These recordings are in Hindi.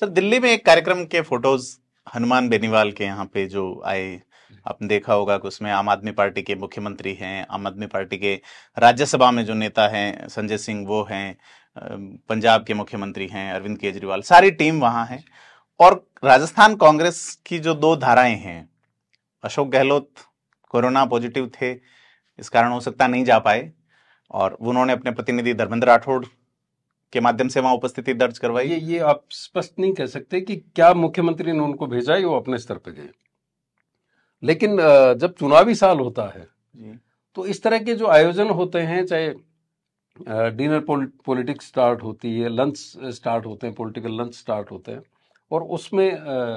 सर दिल्ली में एक कार्यक्रम के फोटोज हनुमान बेनीवाल के यहाँ पे जो आए हम्म। आपने देखा होगा कि उसमें आम आदमी पार्टी के मुख्यमंत्री हैं आम आदमी पार्टी के राज्यसभा में जो नेता हैं संजय सिंह वो हैं पंजाब के मुख्यमंत्री हैं अरविंद केजरीवाल सारी टीम वहाँ है और राजस्थान कांग्रेस की जो दो धाराएं हैं अशोक गहलोत कोरोना पॉजिटिव थे इस कारण हो सकता नहीं जा पाए और उन्होंने अपने प्रतिनिधि धर्मेंद्र राठौड़ के माध्यम से वहां उपस्थिति दर्ज करवाई ये ये आप स्पष्ट नहीं कह सकते कि क्या मुख्यमंत्री ने उनको भेजा है वो अपने स्तर पर गए लेकिन जब चुनावी साल होता है तो इस तरह के जो आयोजन होते हैं चाहे डिनर पॉलिटिक्स स्टार्ट होती है लंच स्टार्ट होते हैं पॉलिटिकल लंच स्टार्ट होते हैं और उसमें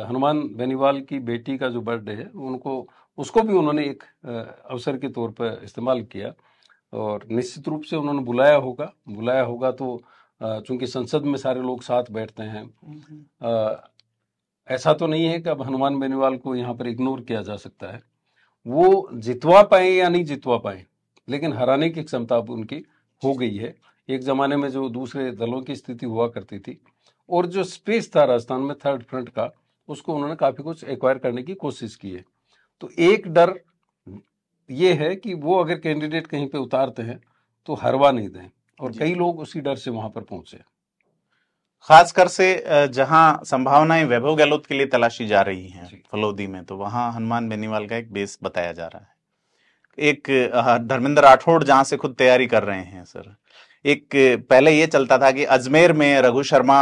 हनुमान बेनीवाल की बेटी का जो बर्थडे है उनको उसको भी उन्होंने एक अवसर के तौर पर इस्तेमाल किया और निश्चित रूप से उन्होंने बुलाया होगा बुलाया होगा तो चूंकि संसद में सारे लोग साथ बैठते हैं आ, ऐसा तो नहीं है कि अब हनुमान बेनीवाल को यहाँ पर इग्नोर किया जा सकता है वो जितवा पाए या नहीं जितवा पाए लेकिन हराने की क्षमता अब उनकी हो गई है एक जमाने में जो दूसरे दलों की स्थिति हुआ करती थी और जो स्पेस था राजस्थान में थर्ड फ्रंट का उसको उन्होंने काफी कुछ एक्वायर करने की कोशिश की है तो एक डर ये है कि वो अगर कैंडिडेट कहीं पे उतारते हैं तो हरवा नहीं दें और कई लोग उसी डर से वहां पर पहुंचे खासकर से जहां संभावनाएं वैभव गहलोत के लिए तलाशी जा रही हैं फलोदी में तो वहां हनुमान बेनीवाल का एक बेस बताया जा रहा है एक धर्मेंद्र राठौड़ जहां से खुद तैयारी कर रहे हैं सर एक पहले ये चलता था कि अजमेर में रघु शर्मा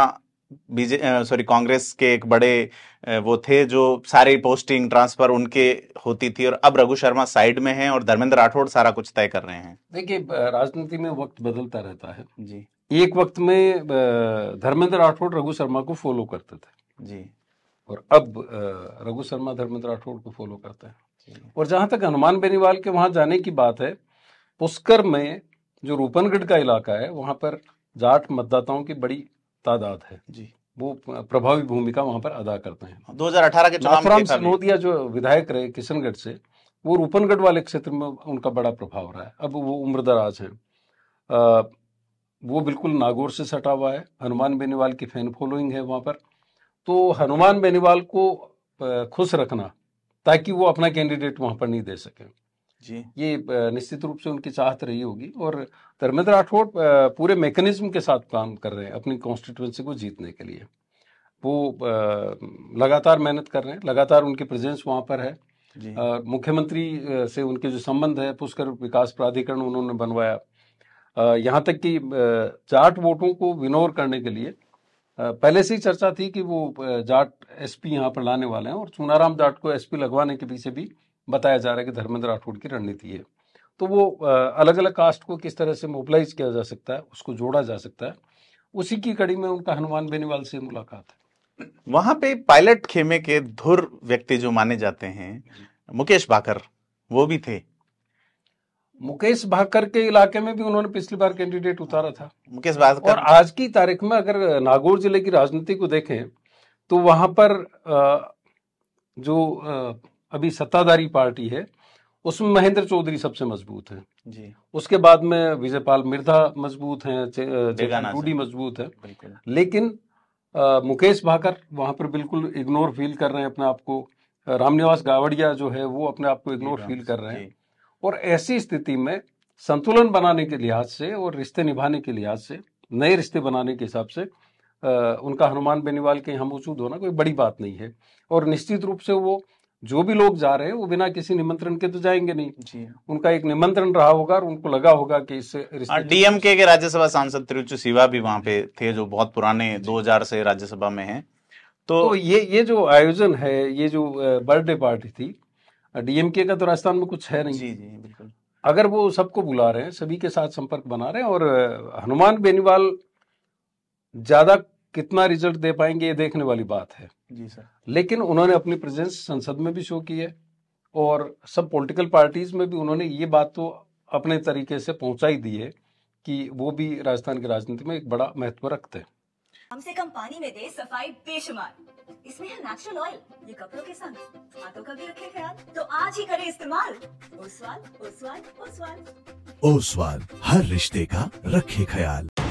बीजे सॉरी कांग्रेस के एक बड़े वो थे जो सारी पोस्टिंग ट्रांसफर उनके होती थी और अब रघु शर्मा साइड में हैं और धर्मेंद्र राठौड़ सारा कुछ तय कर रहे हैं देखिए राजनीति में वक्त बदलता रहता है जी एक वक्त में धर्मेंद्र राठौड़ रघु शर्मा को फॉलो करते थे जी और अब रघु शर्मा धर्मेंद्र राठौड़ को फॉलो करते हैं और जहां तक हनुमान बेनीवाल के वहां जाने की बात है पुष्कर में जो रूपनगढ़ का इलाका है वहां पर जाट मतदाताओं की बड़ी तादाद है जी वो प्रभावी भूमिका वहां पर अदा करते हैं 2018 हाँ, के चुनाव सिनोदिया जो विधायक रहे किशनगढ़ से वो रूपनगढ़ वाले क्षेत्र में उनका बड़ा प्रभाव रहा है अब वो उम्रदराज हैं वो बिल्कुल नागौर से सटा हुआ है हनुमान बेनीवाल की फैन फॉलोइंग है वहां पर तो हनुमान बेनीवाल को खुश रखना ताकि वो अपना कैंडिडेट वहां पर नहीं दे सकें जी ये निश्चित रूप से उनकी चाहत रही होगी और धर्मेंद्र राठौड़ पूरे मेकनिज्म के साथ काम कर रहे हैं अपनी कॉन्स्टिट्यूंसी को जीतने के लिए वो लगातार मेहनत कर रहे हैं लगातार उनकी प्रेजेंस वहाँ पर है मुख्यमंत्री से उनके जो संबंध है पुष्कर विकास प्राधिकरण उन्होंने बनवाया यहाँ तक कि जाट वोटों को विनोर करने के लिए पहले से ही चर्चा थी कि वो जाट एसपी यहाँ पर लाने वाले हैं और चुनाराम जाट को एसपी लगवाने के पीछे भी बताया जा रहा है कि धर्मेंद्र राठौड़ की रणनीति है तो वो अलग अलग कास्ट को किस तरह से मोबिलाइज किया जा सकता है उसको जोड़ा जा सकता है उसी की कड़ी में उनका हनुमान बेनीवाल से मुलाकात है वहां पे पायलट खेमे के धुर व्यक्ति जो माने जाते हैं मुकेश भाकर वो भी थे मुकेश भाकर के इलाके में भी उन्होंने पिछली बार कैंडिडेट उतारा था मुकेश भाकर और आज की तारीख में अगर नागौर जिले की राजनीति को देखें तो वहां पर जो अभी सत्ताधारी पार्टी है उसमें महेंद्र चौधरी सबसे मजबूत है जी उसके बाद में विजयपाल मिर्धा मजबूत है टूडी मजबूत है लेकिन आ, मुकेश भाकर वहां पर बिल्कुल इग्नोर फील कर रहे हैं अपने आप को रामनिवास गावड़िया जो है वो अपने आप को इग्नोर फील कर रहे हैं और ऐसी स्थिति में संतुलन बनाने के लिहाज से और रिश्ते निभाने के लिहाज से नए रिश्ते बनाने के हिसाब से आ, उनका हनुमान बेनीवाल के यहाँ मौजूद होना कोई बड़ी बात नहीं है और निश्चित रूप से वो जो भी लोग जा रहे हैं वो बिना किसी निमंत्रण के तो जाएंगे नहीं जी उनका एक निमंत्रण रहा होगा और उनको लगा होगा कि इससे डीएमके के राज्यसभा सांसद त्रिचु सिवा भी वहां पे थे जो बहुत पुराने 2000 से राज्यसभा में हैं तो, तो ये ये जो आयोजन है ये जो बर्थडे पार्टी थी डीएमके का तो राजस्थान में कुछ है नहीं जी जी बिल्कुल अगर वो सबको बुला रहे हैं सभी के साथ संपर्क बना रहे हैं और हनुमान बेनीवाल ज्यादा कितना रिजल्ट दे पाएंगे ये देखने वाली बात है जी सर लेकिन उन्होंने अपनी प्रेजेंस संसद में भी शो की है और सब पॉलिटिकल पार्टीज में भी उन्होंने ये बात तो अपने तरीके से ही दी है कि वो भी राजस्थान की राजनीति में एक बड़ा महत्व रखते हैं कम से कम पानी में दे सफाई बेशुमार इसमें है नेचुरल ऑयल ये कपड़ों के संग हाथों का भी रखे ख्याल तो आज ही करें इस्तेमाल ओसवाल ओसवाल ओसवाल ओसवाल हर रिश्ते का रखे ख्याल